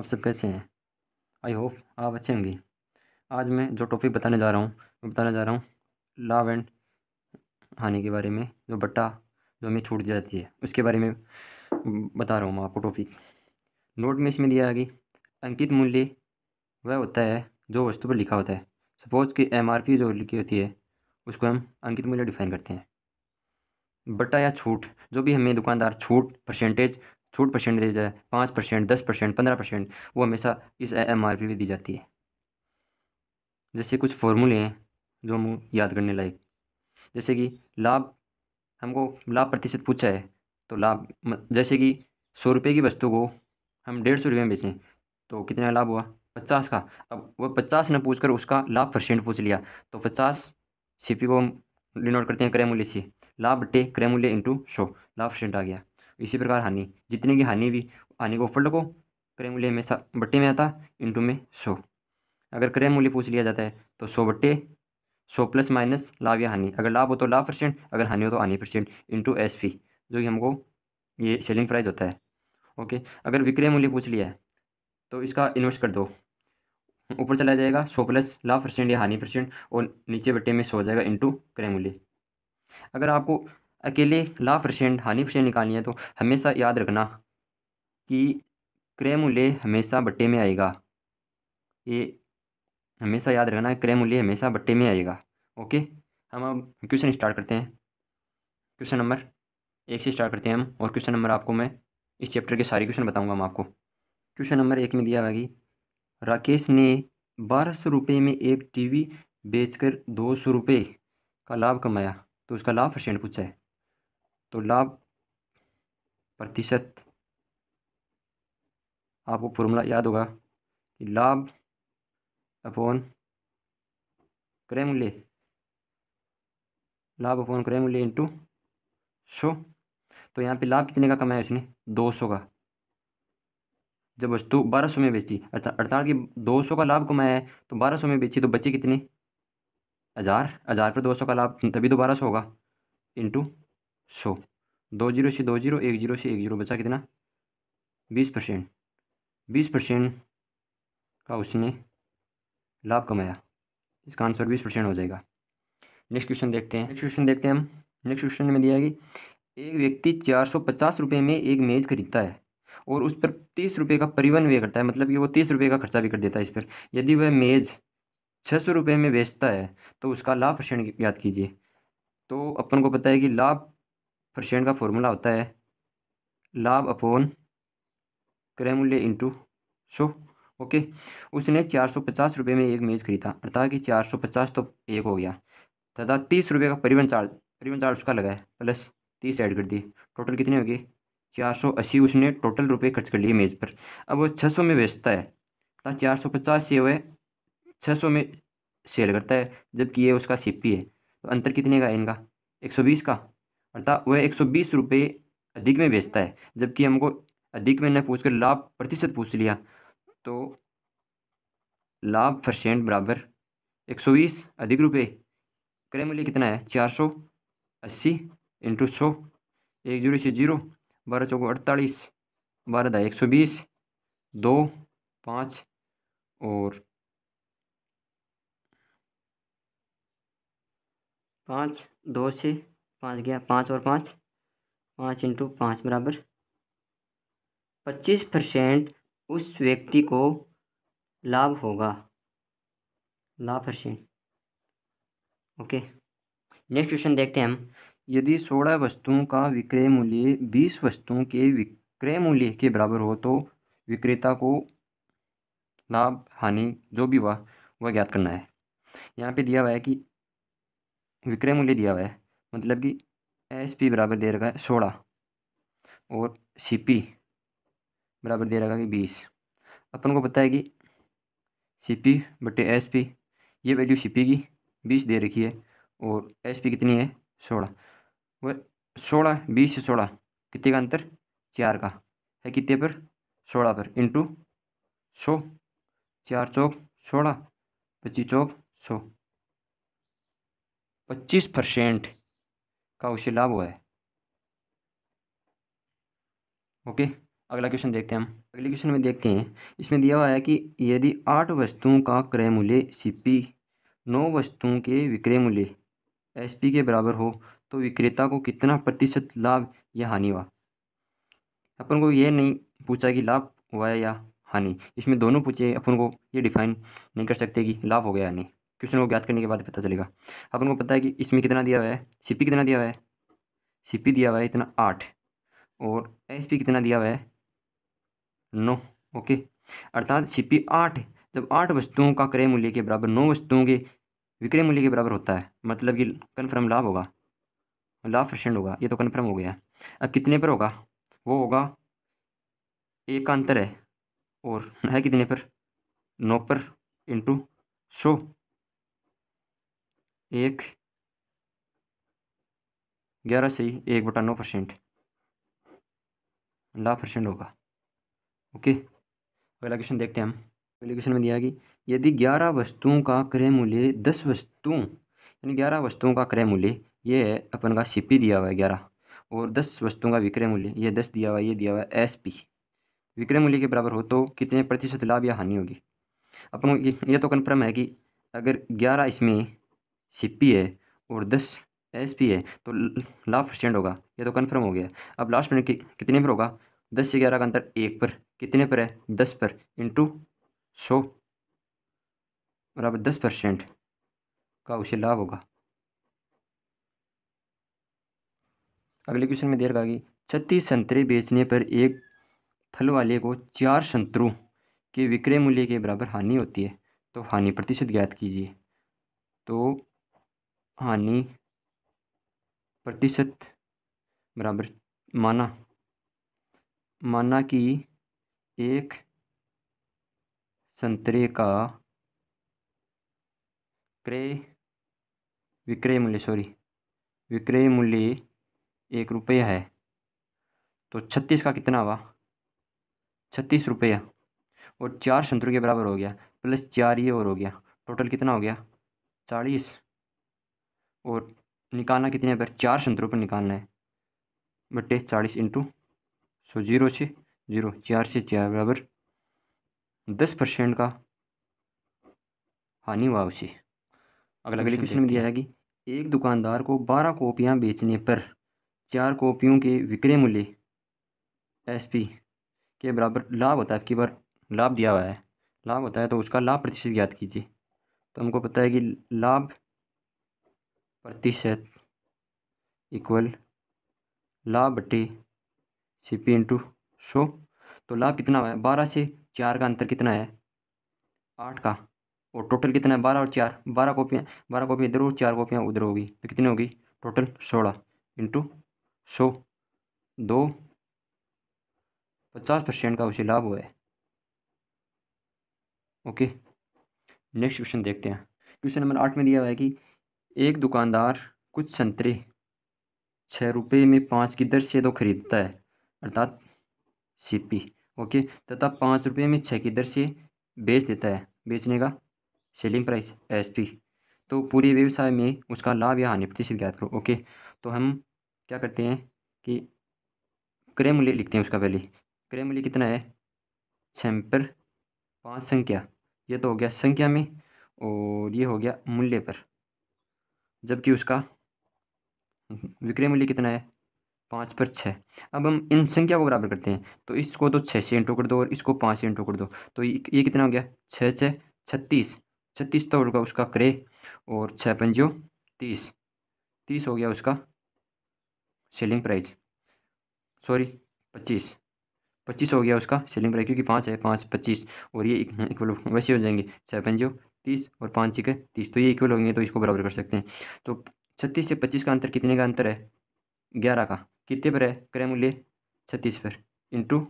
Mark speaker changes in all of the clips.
Speaker 1: आप सब कैसे हैं आई होप आप अच्छे होंगे आज मैं जो टॉपिक बताने जा रहा हूँ मैं बताने जा रहा हूँ लाव एंड हानि के बारे में जो बट्टा जो हमें छूट जाती है उसके बारे में बता रहा हूँ मैं आपको टॉपिक नोट में इसमें दिया आगे अंकित मूल्य वह होता है जो वस्तु पर लिखा होता है सपोज़ कि एम जो लिखी होती है उसको हम अंकित मूल्य डिफाइन करते हैं बट्टा या छूट जो भी हमें दुकानदार छूट परसेंटेज छूट दी जाए पाँच परसेंट दस परसेंट पंद्रह परसेंट वो हमेशा इस एम आर पी पर दी जाती है जैसे कुछ फॉर्मूले हैं जो हम याद करने लायक जैसे कि लाभ हमको लाभ प्रतिशत पूछा है तो लाभ जैसे कि सौ रुपये की वस्तु को हम डेढ़ सौ रुपये में बेचें तो कितना लाभ हुआ पचास का अब वह पचास ने पूछ कर उसका लाभ परसेंट पूछ लिया तो पचास सी को हम डिनोट करते हैं क्रय मूल्य से लाभ बटे क्रय मूल्य इंटू सौ लाभ परसेंट आ गया इसी प्रकार हानि जितने की हानि भी हानि को ऊपर लगो क्रय मूल्य हमेशा बट्टे में आता इंटू में सौ अगर क्रय मूल्य पूछ लिया जाता है तो सौ बट्टे सौ प्लस माइनस लाभ या हानि अगर लाभ हो तो लाभ परसेंट अगर हानि हो तो हानि परसेंट इंटू एस फी जो कि हमको ये सेलिंग प्राइस होता है ओके अगर विक्रय मूल्य पूछ लिया है तो इसका इन्वेस्ट कर दो ऊपर चला जाएगा सौ प्लस लाभ परसेंट या हानि परसेंट और नीचे बट्टे में सौ हो जाएगा इंटू क्रय मूल्य अगर आपको अकेले ला परसेंट हानि परसेंट निकालनी है तो हमेशा याद रखना कि क्रय मूल्य हमेशा बट्टे में आएगा ये हमेशा याद रखना क्रय मूल्य हमेशा बट्टे में आएगा ओके हम अब क्वेश्चन स्टार्ट करते हैं क्वेश्चन नंबर एक से स्टार्ट करते हैं हम और क्वेश्चन नंबर आपको मैं इस चैप्टर के सारे क्वेश्चन बताऊंगा हम आपको क्वेश्चन नंबर एक में दिया हुआ कि राकेश ने बारह सौ रुपये में एक टीवी बेचकर दो सौ रुपये का लाभ कमाया तो उसका लाभ परसेंट पूछा है तो लाभ प्रतिशत आपको फॉर्मूला याद होगा कि लाभ अपॉन क्रय मूल्य लाभ अपॉन क्रय मूल्य इंटू सो तो यहाँ पे लाभ कितने का कमाया उसने दो सौ का जब वस्तु बारह सौ में बेची अच्छा अड़ताल की दो सौ का लाभ कमाया है तो बारह सौ में बेची तो बचे कितने हज़ार हज़ार पर दो सौ का लाभ तभी तो बारह सौ होगा इंटू सौ दो जीरो से दो जीरो एक जीरो से एक जीरो बचा कितना बीस परसेंट बीस परसेंट का उसने लाभ कमाया इसका आंसर बीस परसेंट हो जाएगा नेक्स्ट क्वेश्चन देखते हैं नेक्स्ट क्वेश्चन देखते हैं हम नेक्स्ट क्वेश्चन में दिया है कि एक व्यक्ति चार सौ पचास रुपये में एक मेज़ खरीदता है और उस पर तीस रुपये का परिवहन व्यय करता है मतलब कि वो तीस रुपये का खर्चा भी कर देता है इस पर यदि वह मेज़ छः सौ रुपये में बेचता है तो उसका लाभ परसेंट याद कीजिए तो अपन को पता है कि लाभ परसेंट का फॉर्मूला होता है लाभ अपोन क्रय मूल्य इंटू सो ओके उसने चार सौ पचास रुपये में एक मेज़ खरीदा अर्थात कि चार सौ पचास तो एक हो गया तथा तीस रुपये का परिवहन चार्ज परिवहन चार्ज उसका लगा है प्लस तीस ऐड कर दिए टोटल कितने हो गए चार सौ अस्सी उसने टोटल रुपये खर्च कर लिए मेज़ पर अब वो छः सौ में बेचता है तथा चार सौ पचास से वह छः सौ में सेल करता है जबकि ये उसका सीपी है तो अंतर कितने का है इनका एक सौ बीस का अर्थात वह एक सौ बीस रुपये अधिक में बेचता है जबकि हमको अधिक में न पूछ कर लाभ प्रतिशत पूछ लिया तो लाभ परसेंट बराबर एक सौ बीस अधिक रुपये क्रय मूल्य कितना है चार सौ अस्सी इंटू सौ एक जीरो से जीरो बारह चौको अड़तालीस बारह दाई एक सौ बीस दो पाँच और पाँच दो से पाँच गया पाँच और पाँच पाँच इंटू पाँच बराबर पच्चीस परसेंट उस व्यक्ति को लाभ होगा लाभ परसेंट ओके नेक्स्ट क्वेश्चन देखते हैं हम यदि सोलह वस्तुओं का विक्रय मूल्य बीस वस्तुओं के विक्रय मूल्य के बराबर हो तो विक्रेता को लाभ हानि जो भी हुआ वह ज्ञात करना है यहाँ पे दिया हुआ है कि विक्रय मूल्य दिया हुआ है मतलब कि एस पी बराबर दे रखा है सोलह और सी पी बराबर दे रखा है बीस अपन को पता है कि सी पी बटे एस पी ये वैल्यू सी पी की बीस दे रखी है और एस पी कितनी है सोलह वह सोलह बीस से सोलह कितने का अंतर चार का है कितने पर सोलह पर इंटू सौ चार चौक सोलह पच्चीस चौक सौ पच्चीस परसेंट का उससे लाभ हुआ है ओके अगला क्वेश्चन देखते हैं हम अगले क्वेश्चन में देखते हैं इसमें दिया हुआ है कि यदि आठ वस्तुओं का क्रय मूल्य पी नौ वस्तुओं के विक्रय मूल्य पी के बराबर हो तो विक्रेता को कितना प्रतिशत लाभ या हानि हुआ अपन को यह नहीं पूछा कि लाभ हुआ है या हानि इसमें दोनों पूछे अपन को ये डिफाइन नहीं कर सकते कि लाभ हो गया या नहीं क्वेश्चन को ज्ञात करने के बाद पता चलेगा अपन को पता है कि इसमें कितना दिया हुआ है सीपी कितना दिया हुआ है सीपी दिया हुआ है इतना आठ और एसपी कितना दिया हुआ है नौ ओके अर्थात सीपी आठ जब आठ वस्तुओं का क्रय मूल्य के बराबर नौ वस्तुओं के विक्रय मूल्य के बराबर होता है मतलब कि कन्फर्म लाभ होगा लाभ परसेंट होगा ये तो कन्फर्म हो गया अब कितने पर होगा वो होगा एक का अंतर है और है कितने पर नौ पर इंटू सौ एक ग्यारह से ही एक बटा नौ परसेंट नौ परसेंट होगा ओके अगला क्वेश्चन देखते हैं हम अगले क्वेश्चन में दिया कि यदि ग्यारह वस्तुओं का क्रय मूल्य दस वस्तुओं यानी ग्यारह वस्तुओं का क्रय मूल्य ये है अपन का सी दिया हुआ है ग्यारह और दस वस्तुओं का विक्रय मूल्य ये दस दिया हुआ है ये दिया हुआ है एस पी विक्रय मूल्य के बराबर हो तो कितने प्रतिशत लाभ या हानि होगी अपन ये तो कन्फर्म है कि अगर ग्यारह इसमें सीपी है और दस एस पी है तो लाभ परसेंट होगा ये तो कन्फर्म हो गया अब लास्ट मिनट कितने पर होगा दस से ग्यारह का अंतर एक पर कितने पर है दस पर इंटू सौ बराबर दस परसेंट का उसे लाभ होगा अगले क्वेश्चन में देर कि छत्तीस संतरे बेचने पर एक फल वाले को चार संतरों के विक्रय मूल्य के बराबर हानि होती है तो हानि प्रतिशत ज्ञात कीजिए तो हानि प्रतिशत बराबर माना माना कि एक संतरे का क्रय विक्रय मूल्य सॉरी विक्रय मूल्य एक रुपया है तो छत्तीस का कितना हुआ छत्तीस रुपया और चार संतरों के बराबर हो गया प्लस चार ये और हो गया टोटल कितना हो गया चालीस और निकालना कितने पर चार संतरों पर निकालना है बटे चालीस इंटू सो जीरो से जीरो चार से चार बराबर दस परसेंट का हानि हुआ उसे अगला अगले क्वेश्चन में दिया है कि एक दुकानदार को बारह कॉपियाँ बेचने पर चार कॉपियों के विक्रय मूल्य एस पी के बराबर लाभ होता है आपकी बार लाभ दिया हुआ है लाभ होता है तो उसका लाभ प्रतिशत ज्ञात कीजिए तो हमको पता है कि लाभ प्रतिशत इक्वल ला बटे सी पी इंटू सो तो लाभ कितना हुआ है बारह से चार का अंतर कितना है आठ का और टोटल कितना है बारह और चार बारह कॉपियाँ बारह कॉपियाँ इधर और चार कॉपियाँ उधर होगी तो कितनी होगी टोटल सोलह इंटू सो दो पचास परसेंट का उसे लाभ हुआ है ओके नेक्स्ट क्वेश्चन देखते हैं क्वेश्चन नंबर आठ में दिया हुआ है कि एक दुकानदार कुछ संतरे छः रुपये में पाँच की दर से दो तो खरीदता है अर्थात सीपी ओके तथा पाँच रुपये में छः की दर से बेच देता है बेचने का सेलिंग प्राइस एस पी तो पूरे व्यवसाय में उसका लाभ या हानि प्रतिशत ज्ञात करो ओके तो हम क्या करते हैं कि क्रय मूल्य लिखते हैं उसका पहले क्रय मूल्य कितना है छम्पर पाँच संख्या ये तो हो गया संख्या में और ये हो गया मूल्य पर जबकि उसका विक्रय मूल्य कितना है पाँच पर छः अब हम इन संख्या को बराबर करते हैं तो इसको तो छः से इंटू कर दो और इसको पाँच से इंटू कर दो तो ये कितना हो गया छः छः छत्तीस छत्तीस तो होगा उसका क्रय और छः पंजो तीस तीस हो गया उसका सेलिंग प्राइस सॉरी पच्चीस पच्चीस हो गया उसका सेलिंग प्राइस क्योंकि पाँच है पाँच पच्चीस और ये इक्वल वैसे हो जाएंगे छः पंजो तीस और पाँच छः तीस तो ये इक्वल होंगे तो इसको बराबर कर सकते हैं तो छत्तीस से पच्चीस का अंतर कितने का अंतर है ग्यारह का कितने पर है क्रय मूल्य छत्तीस पर इंटू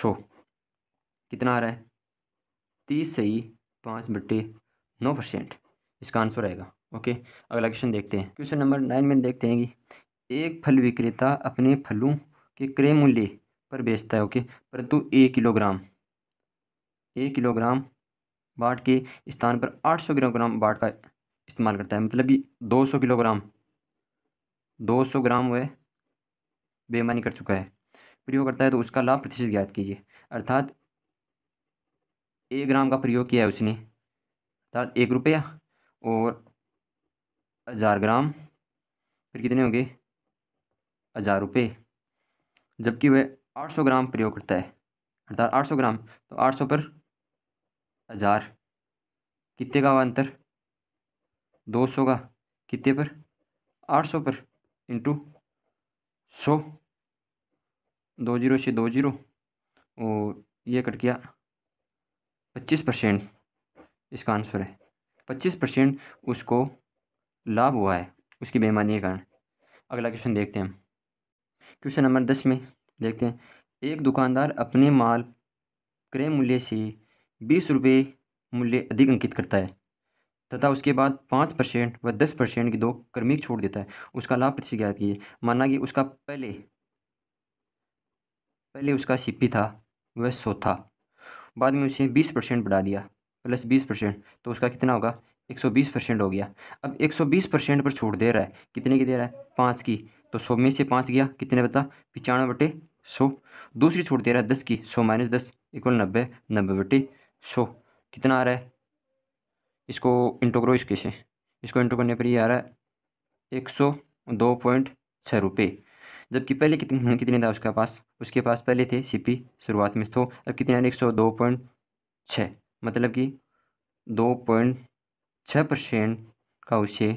Speaker 1: सौ कितना आ रहा है तीस से ही पाँच बट्टे नौ परसेंट इसका आंसर आएगा ओके अगला क्वेश्चन देखते हैं क्वेश्चन नंबर नाइन में देखते हैं कि एक फल विक्रेता अपने फलों के क्रय मूल्य पर बेचता है ओके परंतु एक किलोग्राम एक किलोग्राम बाट के स्थान पर 800 किलोग्राम बाट का इस्तेमाल करता है मतलब कि 200 किलोग्राम 200 ग्राम वह बेमानी कर चुका है प्रयोग करता है तो उसका लाभ प्रतिशत ज्ञात कीजिए अर्थात एक ग्राम का प्रयोग किया है उसने अर्थात एक रुपया और हज़ार ग्राम फिर कितने होंगे हज़ार रुपये जबकि वह आठ सौ ग्राम प्रयोग करता है अर्थात आठ सौ ग्राम तो आठ सौ पर हज़ार कितने का हुआ अंतर दो सौ का कितने पर आठ सौ पर इंटू सौ दो जीरो से दो जीरो और ये कट गया पच्चीस परसेंट इसका आंसर है पच्चीस परसेंट उसको लाभ हुआ है उसकी बेईमानी के कारण अगला क्वेश्चन देखते हैं हम क्वेश्चन नंबर दस में देखते हैं एक दुकानदार अपने माल क्रय मूल्य से बीस रुपये मूल्य अधिक अंकित करता है तथा उसके बाद पाँच परसेंट व दस परसेंट की दो क्रमिक छोड़ देता है उसका लाभ प्रतिशत ज्ञात कीजिए माना कि उसका पहले पहले उसका सीपी था वह सौ था बाद में उसे बीस परसेंट बढ़ा दिया प्लस बीस परसेंट तो उसका कितना होगा एक सौ बीस परसेंट हो गया अब एक सौ बीस परसेंट पर छूट दे रहा है कितने की दे रहा है पाँच की तो सौ में से पाँच गया कितने बता पचानवे बटे सौ दूसरी छूट दे रहा है दस की सौ माइनस दस इक्वल नब्बे नब्बे बटे सो कितना आ रहा है इसको इंटो करो इसके से इसको इंटो करने पर ये आ रहा है एक सौ दो पॉइंट छः रुपये जबकि पहले कितने हम्म, कितने था उसके पास उसके पास पहले थे सीपी शुरुआत में तो अब कितने आ रहे एक सौ दो पॉइंट छः मतलब कि दो पॉइंट छः परसेंट का उसे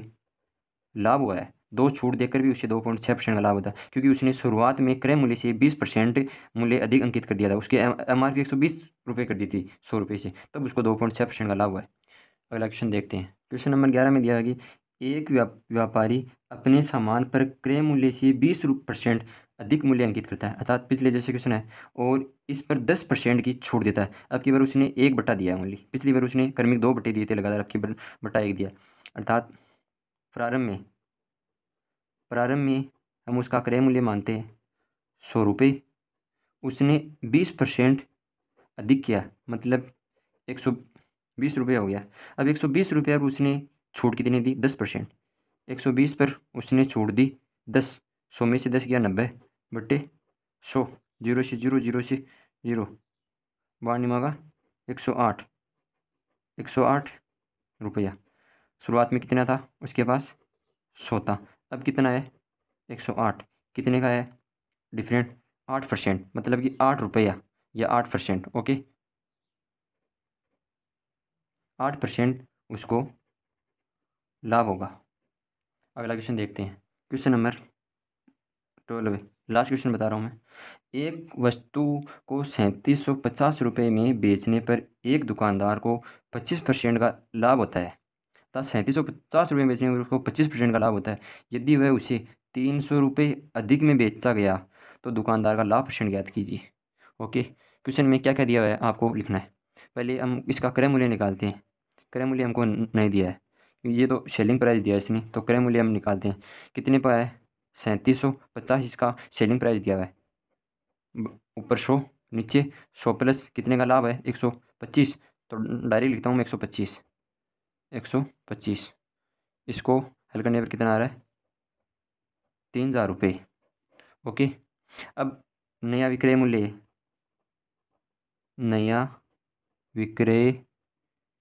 Speaker 1: लाभ हुआ है दो छूट देकर भी उसे दो पॉइंट छः परसेंट का लाभ होता क्योंकि उसने शुरुआत में क्रय मूल्य से बीस परसेंट मूल्य अधिक अंकित कर दिया था उसके एम आर पी एक सौ बीस रुपये कर दी थी सौ रुपये से तब उसको दो पॉइंट छः परसेंट का लाभ हुआ है अगला क्वेश्चन देखते हैं क्वेश्चन नंबर ग्यारह में दिया है कि एक व्यापारी अपने सामान पर क्रय मूल्य से बीस परसेंट अधिक मूल्य अंकित करता है अर्थात पिछले जैसे क्वेश्चन है और इस पर दस परसेंट की छूट देता है अब की बार उसने एक बट्टा दिया है मूल्य पिछली बार उसने कर्मिक दो बट्टे दिए थे लगातार अब की बार बट्टा एक दिया अर्थात प्रारंभ में प्रारंभ में हम उसका क्रय मूल्य मानते हैं सौ रुपये उसने बीस परसेंट अधिक किया मतलब एक सौ बीस रुपया हो गया अब एक सौ बीस रुपया पर उसने छूट कितनी दी दस परसेंट एक सौ बीस पर उसने छूट दी दस सौ में से दस गया नब्बे बट्टे सौ जीरो से जीरो जीरो से जीरो बार मांगा एक सौ आठ एक सौ आठ रुपया शुरुआत में कितना था उसके पास सौ था अब कितना है एक सौ आठ कितने का है डिफरेंट आठ परसेंट मतलब कि आठ रुपया या आठ परसेंट ओके आठ परसेंट उसको लाभ होगा अगला क्वेश्चन देखते हैं question number twelve last question बता रहा हूँ मैं एक वस्तु को सैंतीस सौ पचास रुपये में बेचने पर एक दुकानदार को पच्चीस परसेंट का लाभ होता है तथा सैंतीस सौ पचास रुपये में बेचने पर उसको पच्चीस परसेंट का लाभ होता है यदि वह उसे तीन सौ रुपये अधिक में बेचा गया तो दुकानदार का लाभ परसेंट ज्ञात कीजिए ओके क्वेश्चन में क्या क्या दिया हुआ है आपको लिखना है पहले हम इसका क्रय मूल्य निकालते हैं क्रय मूल्य हमको नहीं दिया है ये तो सेलिंग प्राइस दिया है इसने तो क्रय मूल्य हम निकालते हैं कितने पर है सैंतीस सौ पचास इसका सेलिंग प्राइस दिया हुआ है ऊपर सौ नीचे सौ प्लस कितने का लाभ है एक सौ पच्चीस तो डायरेक्ट लिखता हूँ मैं एक सौ पच्चीस एक सौ पच्चीस इसको हल करने पर कितना आ रहा है तीन हज़ार रुपये ओके अब नया विक्रय मूल्य नया विक्रय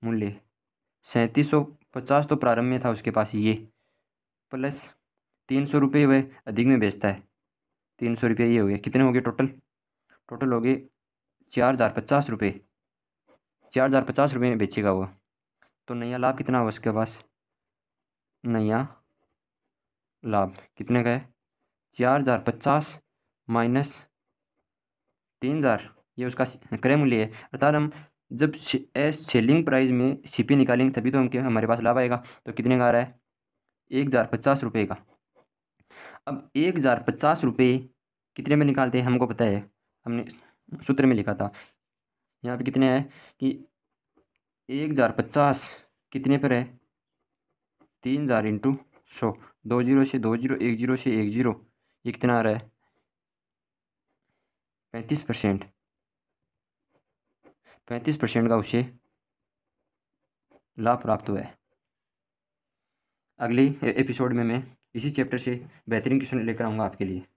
Speaker 1: मूल्य सैंतीस सौ पचास तो प्रारंभ में था उसके पास ये प्लस तीन सौ रुपये वह अधिक में बेचता है तीन सौ रुपये ये हो गए कितने हो गए टोटल टोटल हो गए चार हज़ार पचास रुपये चार हज़ार पचास रुपये में बेचेगा वो तो नया लाभ कितना हुआ उसके पास नया लाभ कितने का है चार हज़ार पचास माइनस तीन हज़ार ये उसका क्रय मूल्य है अर्थात हम जब सेलिंग प्राइस में सीपी निकालेंगे तभी तो हम हमारे पास लाभ आएगा तो कितने का आ रहा है एक हज़ार पचास रुपये का अब एक हज़ार पचास रुपये कितने में निकालते हैं हमको पता है हमने सूत्र में लिखा था यहाँ पे कितने हैं कि एक हज़ार पचास कितने पर है तीन हज़ार इंटू सौ दो जीरो से दो जीरो एक जीरो से एक जीरो ये कितना आ रहा है पैंतीस परसेंट पैंतीस परसेंट का उसे लाभ प्राप्त हुआ है अगले एपिसोड में मैं इसी चैप्टर से बेहतरीन क्वेश्चन लेकर आऊँगा आपके लिए